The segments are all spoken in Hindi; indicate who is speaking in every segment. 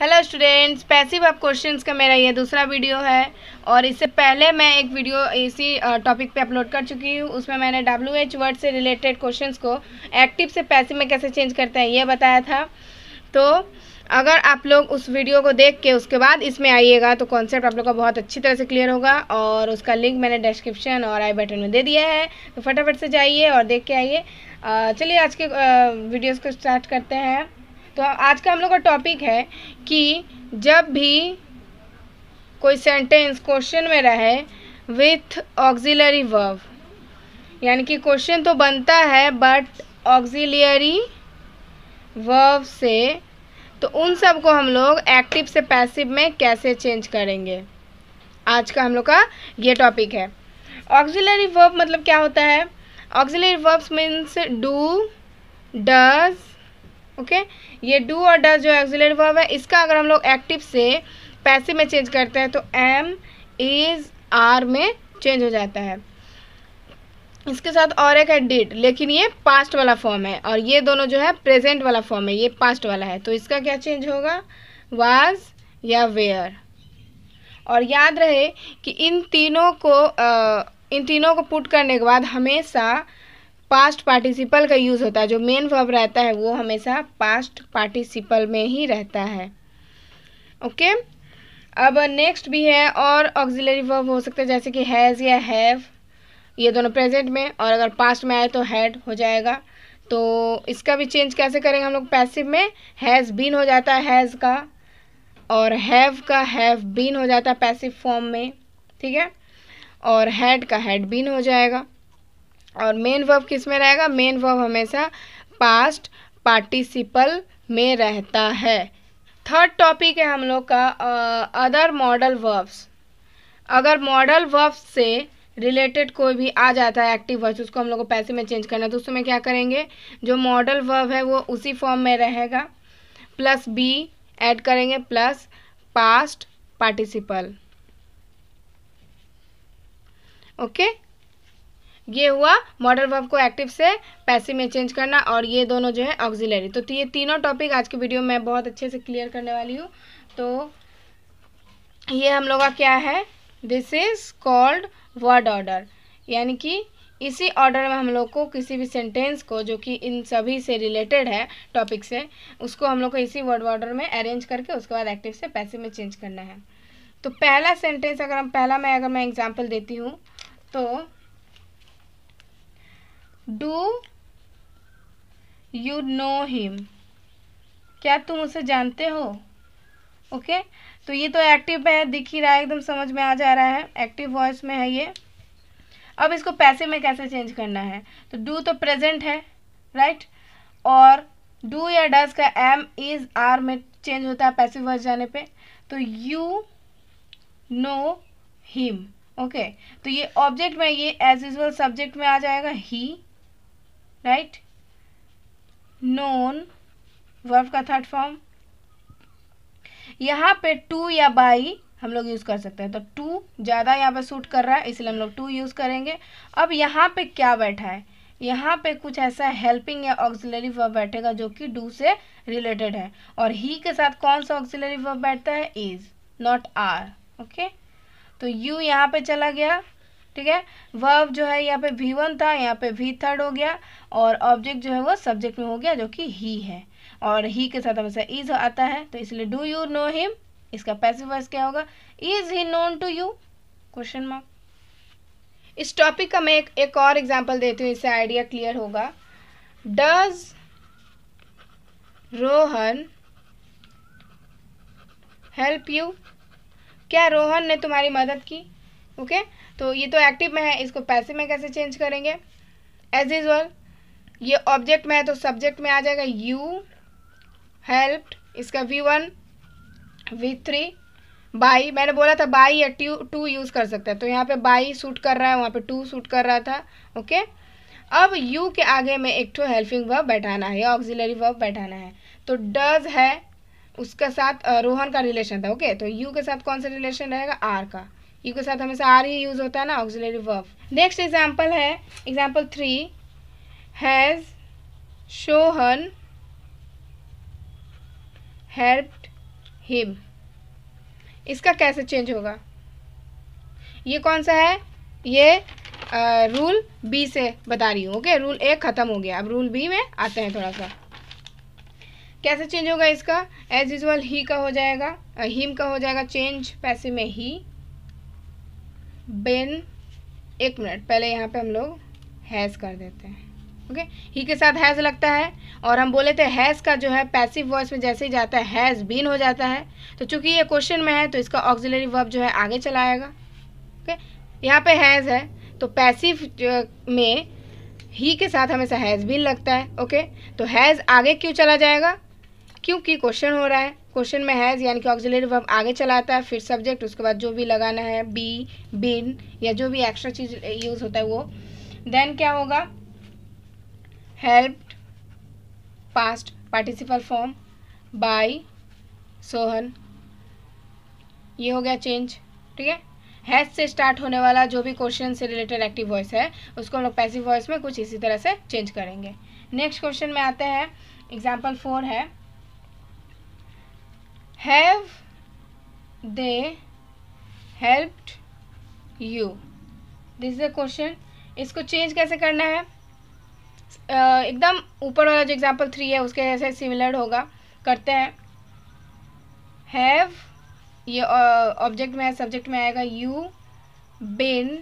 Speaker 1: हेलो स्टूडेंट्स पैसिव अब क्वेश्चंस का मेरा ये दूसरा वीडियो है और इससे पहले मैं एक वीडियो इसी टॉपिक पे अपलोड कर चुकी हूँ उसमें मैंने डब्ल्यू एच वर्ड से रिलेटेड क्वेश्चंस को एक्टिव से पैसिव में कैसे चेंज करते हैं ये बताया था तो अगर आप लोग उस वीडियो को देख के उसके बाद इसमें आइएगा तो कॉन्सेप्ट आप लोग का बहुत अच्छी तरह से क्लियर होगा और उसका लिंक मैंने डिस्क्रिप्शन और आई बटन में दे दिया है तो फटाफट से जाइए और देख के आइए चलिए आज के वीडियोज़ को स्टार्ट करते हैं तो आज का हम लोग का टॉपिक है कि जब भी कोई सेंटेंस क्वेश्चन में रहे विथ ऑक्सिलरी वर्ब यानी कि क्वेश्चन तो बनता है बट ऑक्सिलियरी वर्ब से तो उन सब को हम लोग एक्टिव से पैसिव में कैसे चेंज करेंगे आज का हम लोग का ये टॉपिक है ऑक्सिलरी वर्ब मतलब क्या होता है auxiliary verbs means do does okay ये डू और डज जो एक्सिलेट वर्ब है इसका अगर हम लोग एक्टिव से पैसे में चेंज करते हैं तो एम इज आर में चेंज हो जाता है इसके साथ और एक है डिड लेकिन ये पास्ट वाला फॉर्म है और ये दोनों जो है प्रेजेंट वाला फॉर्म है ये पास्ट वाला है तो इसका क्या चेंज होगा वाज या वेयर और याद रहे कि इन तीनों को आ, इन तीनों को पुट करने के बाद हमेशा पास्ट पार्टिसिपल का यूज़ होता है जो मेन वर्ब रहता है वो हमेशा पास्ट पार्टिसिपल में ही रहता है ओके okay? अब नेक्स्ट भी है और ऑक्सिलरी वर्ब हो सकता है जैसे कि हैज़ या हैव ये दोनों प्रेजेंट में और अगर पास्ट में आए तो हैड हो जाएगा तो इसका भी चेंज कैसे करेंगे हम लोग पैसिव में हैज़ बीन हो जाता है हैज़ का और हैव का हैव बीन हो जाता है पैसिव फॉर्म में ठीक है और हैड का हैड बीन हो जाएगा और मेन वर्ब किस में रहेगा मेन वर्ब हमेशा पास्ट पार्टिसिपल में रहता है थर्ड टॉपिक है हम लोग का अदर मॉडल वर्ब्स अगर मॉडल वर्ब्स से रिलेटेड कोई भी आ जाता है एक्टिव वर्ब्स उसको हम लोग को पैसे में चेंज करना है तो उसमें क्या करेंगे जो मॉडल वर्ब है वो उसी फॉर्म में रहेगा प्लस बी ऐड करेंगे plus past participle okay okay? ये हुआ मॉडल वर्ब को एक्टिव से पैसिव में चेंज करना और ये दोनों जो है ऑक्जिलरी तो ये तीनों टॉपिक आज के वीडियो में बहुत अच्छे से क्लियर करने वाली हूँ तो ये हम लोग का क्या है this is called word order यानी कि इसी ऑर्डर में हम लोग को किसी भी सेंटेंस को जो कि इन सभी से रिलेटेड है टॉपिक से उसको हम लोग को इसी वर्ड ऑर्डर में अरेंज करके उसके बाद एक्टिव से पैसिव में चेंज करना है तो पहला सेंटेंस अगर हम पहला मैं अगर मैं एग्जांपल देती हूँ तो डू यू नो हिम क्या तुम उसे जानते हो ओके okay? तो ये तो एक्टिव में है दिख ही रहा है एकदम समझ में आ जा रहा है एक्टिव वॉइस में है ये अब इसको पैसे में कैसे चेंज करना है तो डू तो प्रेजेंट है राइट right? और डू या डज का एम इज आर में चेंज होता है पैसे वर्स जाने पे तो यू नो हिम ओके तो ये ऑब्जेक्ट में ये एज यूजल सब्जेक्ट में आ जाएगा ही राइट नोन वर्ब का थर्ड फॉर्म यहाँ पे टू या बाई हम लोग यूज़ कर सकते हैं तो टू ज़्यादा यहाँ पे सूट कर रहा है इसलिए हम लोग टू यूज़ करेंगे अब यहाँ पे क्या बैठा है यहाँ पे कुछ ऐसा हेल्पिंग या ऑक्सिलरी वर्ब बैठेगा जो कि डू से रिलेटेड है और ही के साथ कौन सा ऑक्सिलरी वर्ब बैठता है इज नॉट आर ओके तो यू यहाँ पे चला गया ठीक है वर्ब जो है यहाँ पे वी वन था यहाँ पे वी थर्ड हो गया और ऑब्जेक्ट जो है वो सब्जेक्ट में हो गया जो कि ही है और ही के साथ हमेशा इज आता है तो इसलिए डू यू नो हिम इसका पैसिव वर्स क्या होगा is he known to you question mark इस टॉपिक का मैं एक, एक और एग्जाम्पल देती हूँ इससे आइडिया क्लियर होगा डज रोहन हेल्प यू क्या रोहन ने तुम्हारी मदद की ओके तो ये तो एक्टिव में है इसको पैसे में कैसे चेंज करेंगे एज इज यूजल ये ऑब्जेक्ट में है तो सब्जेक्ट में आ जाएगा यू हेल्प्ड इसका V one V three by मैंने बोला था बाई या टू टू यूज़ कर सकते हैं तो यहाँ पे बाई सूट कर रहा है वहाँ पे टू सूट कर रहा था ओके अब यू के आगे में एक टू हेल्पिंग वर्ब बैठाना है या ऑक्सिलरी वर्ब बैठाना है तो डज है उसके साथ रोहन का रिलेशन था ओके तो यू के साथ कौन सा रिलेशन रहेगा आर का यू के साथ हमेशा आर ही यूज़ होता है ना ऑक्सिलरी वर्ब नेक्स्ट एग्जाम्पल है example three has Shohan help him इसका कैसे चेंज होगा ये कौन सा है ये रूल बी से बता रही हूँ ओके रूल ए ख़त्म हो गया अब रूल बी में आते हैं थोड़ा सा कैसे चेंज होगा इसका एज यूजल ही का हो जाएगा हिम का हो जाएगा चेंज पैसे में ही बेन एक मिनट पहले यहाँ पे हम लोग हैज़ कर देते हैं ओके ही के साथ हैज़ लगता है और हम बोले थे हैज़ का जो है पैसिव वॉइस में जैसे ही जाता है हैज़ बीन हो जाता है तो चूंकि ये क्वेश्चन में है तो इसका ऑक्सिलरी वर्ब जो है आगे चलाएगा ओके okay? यहाँ पे हैज़ है तो पैसिव में ही के साथ हमेशा हैज़ बीन लगता है ओके okay? तो हैज़ आगे क्यों चला जाएगा क्योंकि क्वेश्चन हो रहा है क्वेश्चन में हैज़ यानी कि ऑक्जिलरी वर्ब आगे चलाता है फिर सब्जेक्ट उसके बाद जो भी लगाना है बी बिन या जो भी एक्स्ट्रा चीज यूज होता है वो देन क्या होगा help past participle form by Sohan ये हो गया चेंज ठीक है हैज से स्टार्ट होने वाला जो भी क्वेश्चन से रिलेटेड एक्टिव वॉइस है उसको हम लोग पैसिव वॉइस में कुछ इसी तरह से चेंज करेंगे नेक्स्ट क्वेश्चन में आते हैं एग्जाम्पल फोर है have they helped you this is a question इसको चेंज कैसे करना है uh, एकदम ऊपर वाला जो एग्जाम्पल थ्री है उसके जैसे सिमिलर होगा करते हैं हैव ये ऑब्जेक्ट uh, में सब्जेक्ट में आएगा you been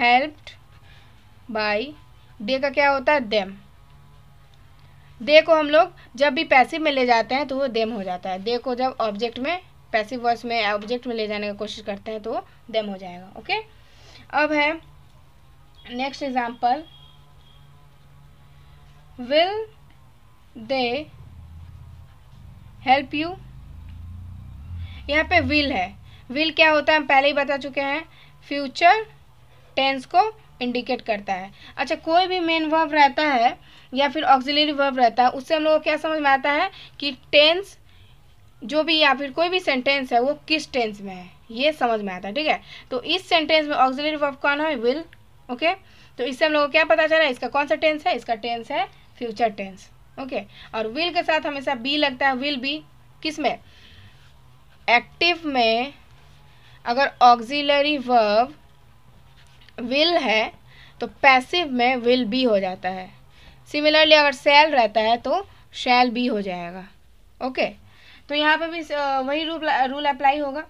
Speaker 1: helped by they का क्या होता है देम दे को हम लोग जब भी पैसिव में ले जाते हैं तो वो देम हो जाता है दे को जब ऑब्जेक्ट में पैसिव वर्स में ऑब्जेक्ट में ले जाने की कोशिश करते हैं तो वो देम हो जाएगा ओके अब है next example will they help you यहाँ पे विल है विल क्या होता है हम पहले ही बता चुके हैं फ्यूचर टेंस को इंडिकेट करता है अच्छा कोई भी मेन वर्ब रहता है या फिर ऑक्सिलरी वर्ब रहता है उससे हम लोग को क्या समझ में आता है कि टेंस जो भी या फिर कोई भी सेंटेंस है वो किस टेंस में है ये समझ में आता है ठीक है तो इस सेंटेंस में ऑक्सिलरी वर्ब कौन है विल ओके तो इससे हम लोग को क्या पता चला इसका कौन सा टेंस है इसका टेंस है फ्यूचर टेंस ओके और विल के साथ हमेशा बी लगता है विल बी किस में एक्टिव में अगर ऑक्सिलरी वर्ब विल है तो पैसिव में विल बी हो जाता है सिमिलरली अगर सेल रहता है तो शैल बी हो जाएगा ओके तो यहाँ पे भी वही रूल रूल अप्लाई होगा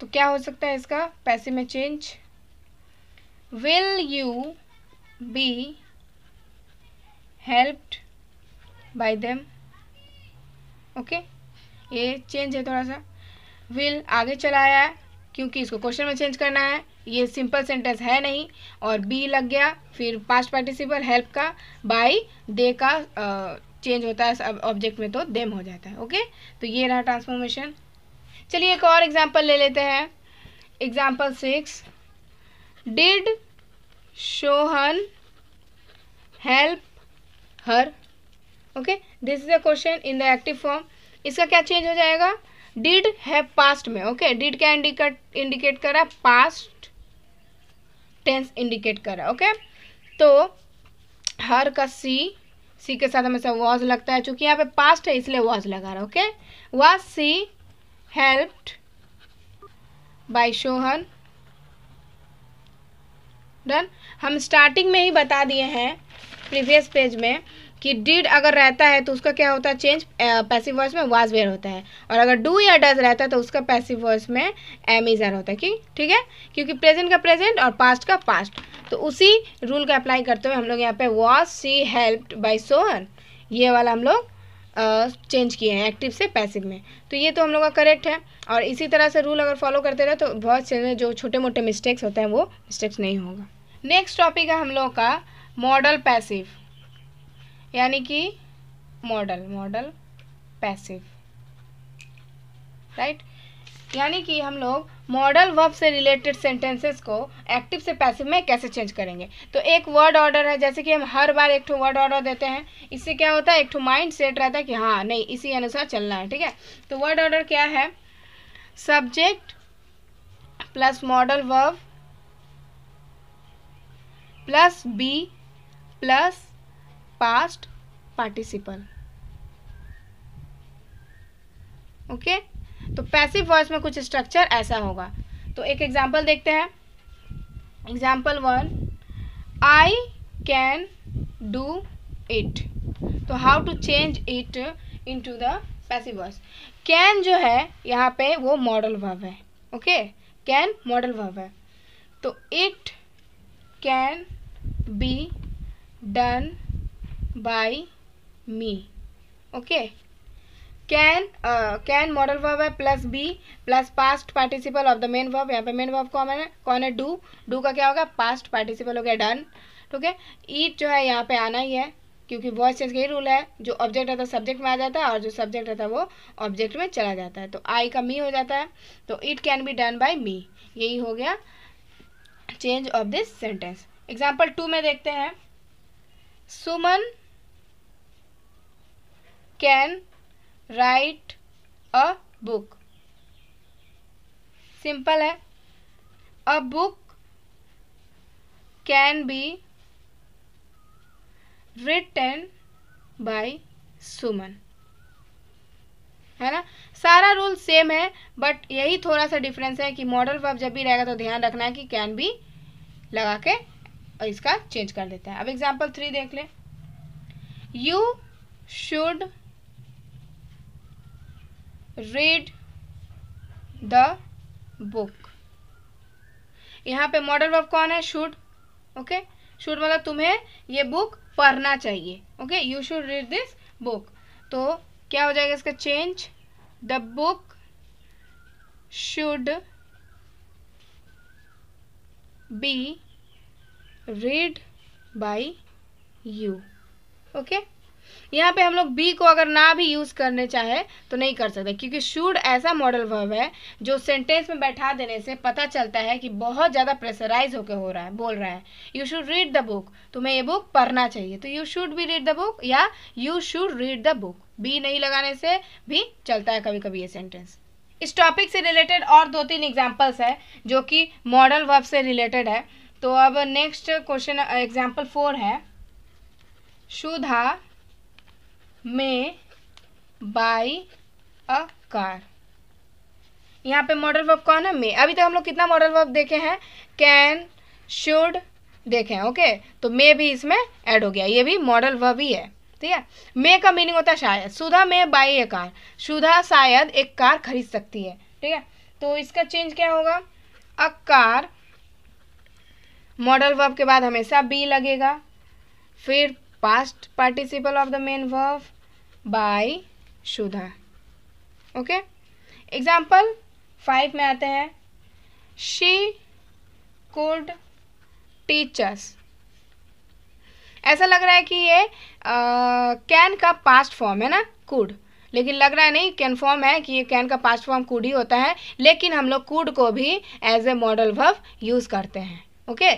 Speaker 1: तो क्या हो सकता है इसका पैसे में change will you be helped by them okay ये चेंज है थोड़ा सा विल आगे चला आया है क्योंकि इसको क्वेश्चन में चेंज करना है ये सिंपल सेंटेंस है नहीं और बी लग गया फिर पास्ट पार्टिसिपल हेल्प का बाई दे का चेंज होता है ऑब्जेक्ट में तो देम हो जाता है ओके तो ये रहा ट्रांसफॉर्मेशन चलिए एक और एग्जाम्पल ले लेते हैं example six did Shohan help her okay this is a question in the active form इसका क्या चेंज हो जाएगा डिड है पास्ट में ओके डिड क्या इंडिकेट इंडिकेट करा पास्ट टेंस इंडिकेट कर रहा है ओके तो हर का सी सी के साथ हमेशा वॉज लगता है चूंकि यहाँ पे पास्ट है इसलिए वॉज लगा रहा है okay was she helped by Shohan then हम स्टार्टिंग में ही बता दिए हैं प्रीवियस पेज में कि डिड अगर रहता है तो उसका क्या होता है चेंज पैसिव वॉइस में वाज वेयर होता है और अगर डू या डज रहता है तो उसका पैसिव वॉइस में एम इज आर होता है कि ठीक है क्योंकि प्रेजेंट का प्रेजेंट और पास्ट का पास्ट तो उसी रूल का अप्लाई करते हुए हम लोग यहाँ पे was she helped by Sohan ये वाला हम लोग चेंज किए हैं एक्टिव से पैसिव में तो ये तो हम लोग का करेक्ट है और इसी तरह से रूल अगर फॉलो करते रहे तो बहुत से जो छोटे मोटे मिस्टेक्स होते हैं वो मिस्टेक्स नहीं होगा नेक्स्ट टॉपिक है हम लोग का मॉडल पैसिव यानी कि मॉडल मॉडल पैसिव राइट यानी कि हम लोग मॉडल वर्ब से रिलेटेड सेंटेंसेस को एक्टिव से पैसिव में कैसे चेंज करेंगे तो एक वर्ड ऑर्डर है जैसे कि हम हर बार एक वर्ड ऑर्डर देते हैं इससे क्या होता है एक माइंड सेट रहता है कि हाँ नहीं इसी अनुसार चलना है ठीक है तो वर्ड ऑर्डर क्या है subject plus modal verb plus be plus past participle okay okay? तो पैसिव वॉइस में कुछ स्ट्रक्चर ऐसा होगा तो एक एग्जाम्पल देखते हैं example one I can do it तो how to change it into the passive voice can जो है यहाँ पे वो मॉडल वर्व है ओके कैन मॉडल वर्व है तो it can be done by me okay can can modal verb है plus be plus past participle of the main verb यहाँ पे मेन वर्ब ko है कौन है डू डू का क्या hoga पास्ट पार्टिसिपल हो गया डन ठीक है ईट जो है यहाँ पे आना ही है क्योंकि वॉइस चेंज का ही रूल है जो ऑब्जेक्ट रहता है सब्जेक्ट में आ जाता है और जो सब्जेक्ट रहता है वो ऑब्जेक्ट में चला जाता है तो आई का मी हो जाता है तो it can be done by me यही हो गया change of this sentence example two में देखते हैं Suman can write a book simple है a book can be written by Suman है ना सारा रूल सेम है बट यही थोड़ा सा डिफरेंस है कि मॉडल वर्ब जब भी रहेगा तो ध्यान रखना है कि कैन बी लगा के इसका चेंज कर देते हैं अब एग्जाम्पल थ्री देख लें you should read the book यहाँ पे मॉडल वर्ब कौन है शुड ओके शुड मतलब तुम्हें ये बुक पढ़ना चाहिए okay you should read this book तो क्या हो जाएगा इसका change the book should be read by you okay यहाँ पे हम लोग बी को अगर ना भी यूज़ करने चाहे तो नहीं कर सकते क्योंकि शूड ऐसा मॉडल वर्ब है जो सेंटेंस में बैठा देने से पता चलता है कि बहुत ज़्यादा प्रेशराइज होकर हो रहा है बोल रहा है you should read the book तुम्हें ये बुक पढ़ना चाहिए तो you should be read the book या you should read the book be नहीं लगाने से भी चलता है कभी कभी ये सेंटेंस इस टॉपिक से रिलेटेड और दो तीन एग्जाम्पल्स है जो कि मॉडल वर्ब से रिलेटेड है तो अब नेक्स्ट क्वेश्चन एग्जाम्पल फोर है सुधा मे बाई अ कार यहाँ पे मॉडल वर्ब कौन है मे अभी तक हम लोग कितना मॉडल वर्ब देखे हैं कैन शुड देखे हैं ओके तो मे भी इसमें ऐड हो गया ये भी मॉडल वर्ब ही है ठीक है मे का मीनिंग होता है शायद सुधा मे बाई ए कार सुधा शायद एक कार खरीद सकती है ठीक है तो इसका चेंज क्या होगा अ कार मॉडल वर्ब के बाद हमेशा बी लगेगा फिर past participle of the main verb by Sudha okay example five में आते हैं शी कुड टीचर्स ऐसा लग रहा है कि ये कैन का पास्ट फॉर्म है ना कुड लेकिन लग रहा है नहीं कन्फर्म है कि ये कैन का पास्ट फॉर्म कुड ही होता है लेकिन हम लोग कुड को भी as a modal verb use करते हैं ओके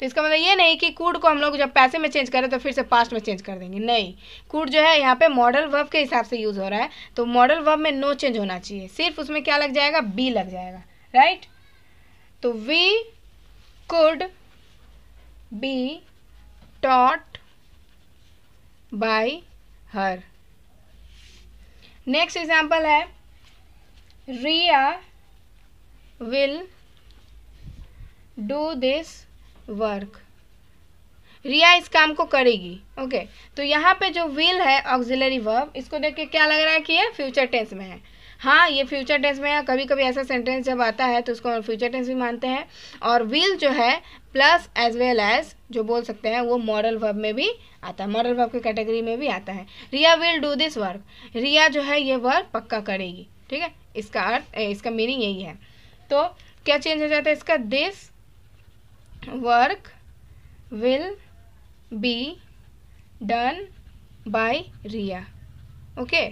Speaker 1: तो इसका मतलब ये नहीं कि कूड को हम लोग जब पैसे में चेंज करें तो फिर से पास्ट में चेंज कर देंगे नहीं कूड जो है यहाँ पे मॉडल वर्ब के हिसाब से यूज़ हो रहा है तो मॉडल वर्ब में नो चेंज होना चाहिए सिर्फ उसमें क्या लग जाएगा बी लग जाएगा राइट तो we could be taught by her next example है Riya will do this work Riya इस काम को करेगी ओके okay. तो यहाँ पे जो विल है ऑक्जिलरी वर्ब इसको देख के क्या लग रहा है कि ये फ्यूचर टेंस में है हाँ ये फ्यूचर टेंस में है कभी कभी ऐसा सेंटेंस जब आता है तो उसको फ्यूचर टेंस भी मानते हैं और विल जो है प्लस एज वेल एज जो बोल सकते हैं वो मॉरल वर्ब में भी आता है मॉरल वर्ब की कैटेगरी में भी आता है Riya will do this work Riya जो है ये वर्क पक्का करेगी ठीक है इसका अर्थ इसका मीनिंग यही है तो क्या चेंज हो जाता है इसका this work will be done by Riya okay okay?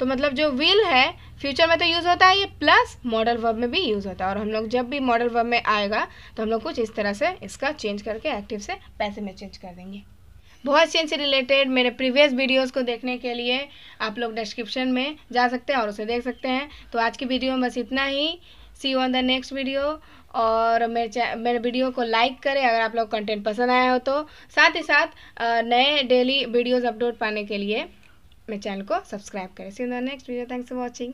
Speaker 1: तो मतलब जो will है फ्यूचर में तो यूज़ होता है ये प्लस मॉडल वर्ब में भी यूज़ होता है और हम लोग जब भी मॉडल वर्ब में आएगा तो हम लोग कुछ इस तरह से इसका चेंज करके एक्टिव से पैसे में चेंज कर देंगे बहुत चेंज से रिलेटेड मेरे प्रीवियस वीडियोस को देखने के लिए आप लोग डिस्क्रिप्शन में जा सकते हैं और उसे देख सकते हैं तो आज की वीडियो में बस इतना ही see you on the next video और मेरे मेरे वीडियो को लाइक करें अगर आप लोग कंटेंट पसंद आया हो तो साथ ही साथ नए डेली वीडियोस अपलोड पाने के लिए मेरे चैनल को सब्सक्राइब करें see you the next video thanks for watching